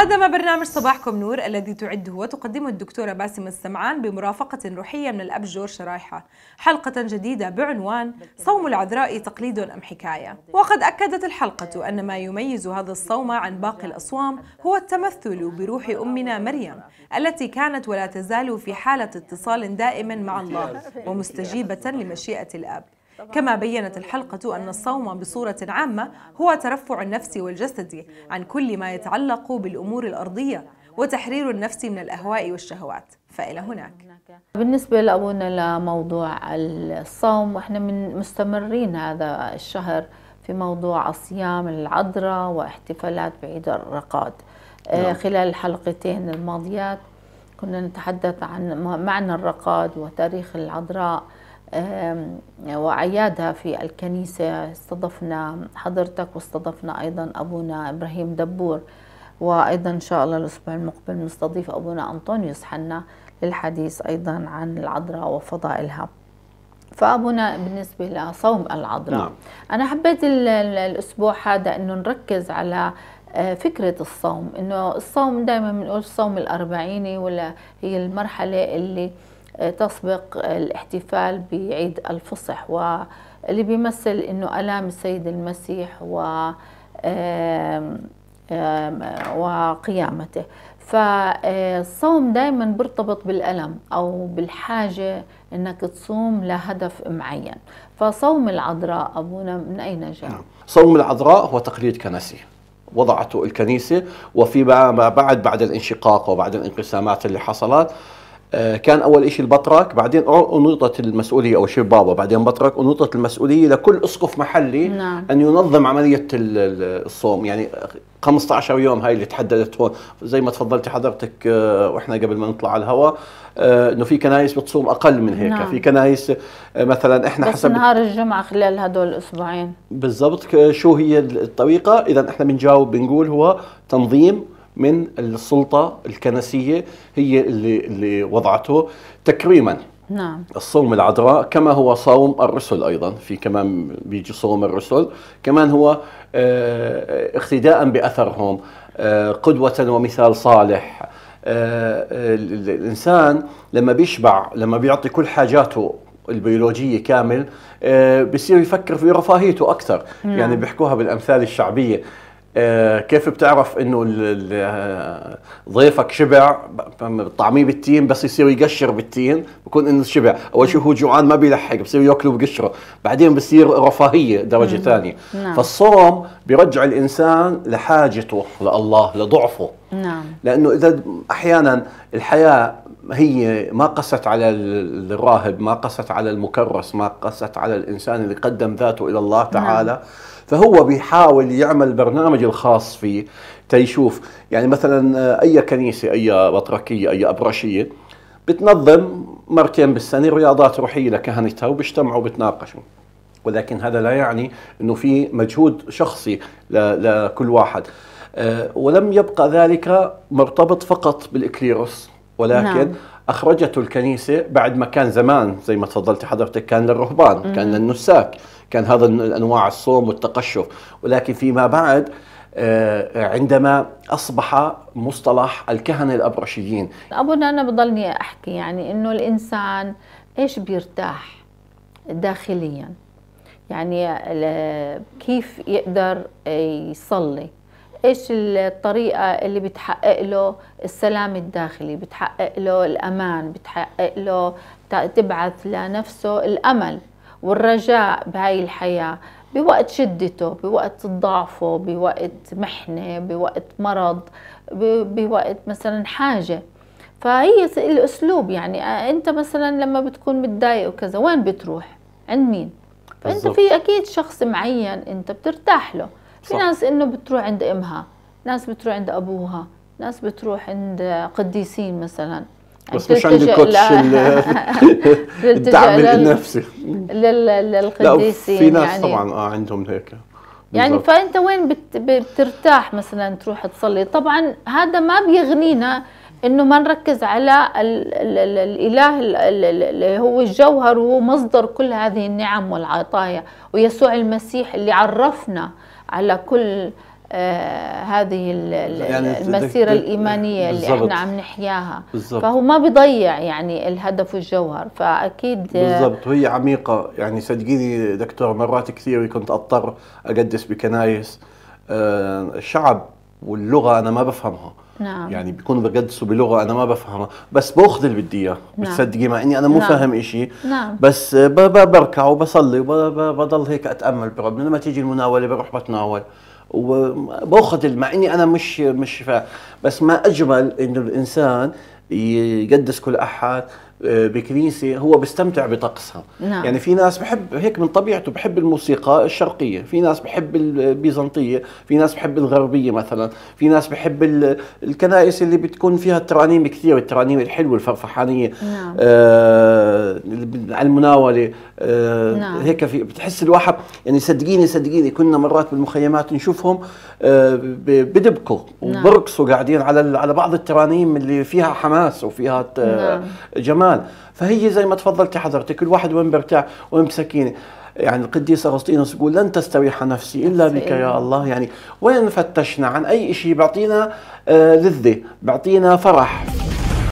قدم برنامج صباحكم نور الذي تعده وتقدمه الدكتورة باسم السمعان بمرافقة روحية من الأب جورج شرايحة حلقة جديدة بعنوان صوم العذراء تقليد أم حكاية وقد أكدت الحلقة أن ما يميز هذا الصوم عن باقي الأصوام هو التمثل بروح أمنا مريم التي كانت ولا تزال في حالة اتصال دائم مع الله ومستجيبة لمشيئة الأب كما بينت الحلقة أن الصوم بصورة عامة هو ترفع النفس والجسد عن كل ما يتعلق بالأمور الأرضية وتحرير النفس من الأهواء والشهوات فإلى هناك بالنسبة لأبونا لموضوع الصوم وإحنا من مستمرين هذا الشهر في موضوع صيام العذراء واحتفالات بعيد الرقاد آه، نعم. خلال الحلقتين الماضيات كنا نتحدث عن معنى الرقاد وتاريخ العذراء وعيادها في الكنيسة استضفنا حضرتك واستضفنا أيضا أبونا إبراهيم دبور وأيضا إن شاء الله الأسبوع المقبل نستضيف أبونا أنطونيوس حنا للحديث أيضا عن العذراء وفضائلها فأبونا بالنسبة لصوم العذراء نعم. أنا حبيت الأسبوع هذا أنه نركز على آه، فكرة الصوم أنه الصوم دائما بنقول الصوم الأربعيني ولا هي المرحلة اللي تسبق الاحتفال بعيد الفصح واللي بيمثل انه الام السيد المسيح و وقيامته فالصوم دائما بيرتبط بالألم أو بالحاجة أنك تصوم لهدف معين فصوم العذراء أبونا من أين جاء؟ نعم. صوم العذراء هو تقليد كنسي وضعته الكنيسة وفيما بعد بعد الانشقاق وبعد الانقسامات اللي حصلت آه، كان اول شيء البطرك بعدين انوطت المسؤوليه او بابا بعدين بطرك انوطت المسؤوليه لكل اسقف محلي نعم. ان ينظم عمليه الصوم يعني 15 يوم هاي اللي تحددت هون زي ما تفضلت حضرتك آه، واحنا قبل ما نطلع على الهواء آه، انه في كنايس بتصوم اقل من هيك نعم. في كنايس مثلا احنا بس حسب نهار الجمعه خلال هدول الاسبوعين بالضبط شو هي الطريقه اذا احنا بنجاوب بنقول هو تنظيم من السلطة الكنسية هي اللي, اللي وضعته تكريما نعم الصوم العذراء كما هو صوم الرسل أيضا في كمان بيجي صوم الرسل كمان هو آه، اقتداء بأثرهم آه، قدوة ومثال صالح آه، الإنسان لما بيشبع لما بيعطي كل حاجاته البيولوجيه كامل بصير يفكر في رفاهيته اكثر نعم. يعني بيحكوها بالامثال الشعبيه آه، كيف بتعرف انه آه، ضيفك شبع بتطعميه بالتين بس يصير يقشر بالتين بكون انه شبع اول شيء هو جوعان ما بيلحق بصير ياكله بقشره بعدين بصير رفاهيه درجه ثانيه نعم. فالصوم بيرجع الانسان لحاجته لله لضعفه نعم لانه اذا احيانا الحياه هي ما قست على الراهب ما قست على المكرس ما قست على الانسان اللي قدم ذاته الى الله نعم. تعالى فهو بيحاول يعمل برنامج الخاص فيه تيشوف يعني مثلا آه، اي كنيسه اي بطركيه اي ابرشيه بتنظم مرتين بالسنه رياضات روحيه لكهنتها وبيجتمعوا وبتناقشوا ولكن هذا لا يعني انه في مجهود شخصي لكل واحد آه، ولم يبقى ذلك مرتبط فقط بالاكليروس ولكن نعم. اخرجته الكنيسه بعد ما كان زمان زي ما تفضلت حضرتك كان للرهبان كان للنساك كان هذا انواع الصوم والتقشف ولكن فيما بعد آه، عندما اصبح مصطلح الكهنه الابرشيين ابونا انا بضلني احكي يعني انه الانسان ايش بيرتاح داخليا يعني كيف يقدر يصلي ايش الطريقه اللي بتحقق له السلام الداخلي بتحقق له الامان بتحقق له تبعث لنفسه الامل والرجاء بهاي الحياه بوقت شدته بوقت ضعفه بوقت محنه بوقت مرض بوقت مثلا حاجه فهي الاسلوب يعني انت مثلا لما بتكون متضايق وكذا وين بتروح عند مين فانت بالزبط. في اكيد شخص معين انت بترتاح له في ناس انه بتروح عند امها ناس بتروح عند ابوها ناس بتروح عند قديسين مثلا بس يعني مش عند الكوتش الدعم النفسي للقديسين في ناس يعني طبعا اه عندهم هيك يعني فانت وين بت بترتاح مثلا تروح تصلي طبعا هذا ما بيغنينا انه ما نركز على الـ الـ الاله اللي هو الجوهر وهو مصدر كل هذه النعم والعطايا ويسوع المسيح اللي عرفنا على كل آه هذه يعني المسيرة الإيمانية اللي احنا عم نحياها بالزبط. فهو ما بيضيع يعني الهدف والجوهر فأكيد آه، بالضبط وهي عميقة يعني صدقيني دكتور مرات كثير كنت أضطر أقدس بكنايس آه الشعب واللغة أنا ما بفهمها نعم. يعني بيكونوا بقدسوا بلغه انا ما بفهمها بس باخذ اللي بدي اياه نعم. بتصدقي مع اني انا مو نعم. فاهم شيء نعم. بس بركع وبصلي وبضل هيك اتامل بربنا لما تيجي المناوله بروح بتناول وباخذ مع اني انا مش مش فاهم بس ما اجمل انه الانسان يقدس كل احد آه، بكنيسه هو بيستمتع بطقسها نعم. يعني في ناس بحب هيك من طبيعته بحب الموسيقى الشرقيه في ناس بحب البيزنطيه في ناس بحب الغربيه مثلا في ناس بحب الكنائس اللي بتكون فيها الترانيم كثير الترانيم الحلوه الفرفحانيه نعم. آه على المناوله آه نعم. هيك في بتحس الواحد يعني صدقيني صدقيني كنا مرات بالمخيمات نشوفهم آه بدبكوا نعم. وبرقصوا قاعدين على على بعض الترانيم اللي فيها حماس وفيها نعم. جمال الآن فهي زي ما تفضلتي حضرتك كل واحد وين بيرتاح وين بسكينة يعني القديس اغسطينوس يقول لن تستريح نفسي الا بك يا الله يعني وين فتشنا عن اي شيء بيعطينا لذه آه، بيعطينا فرح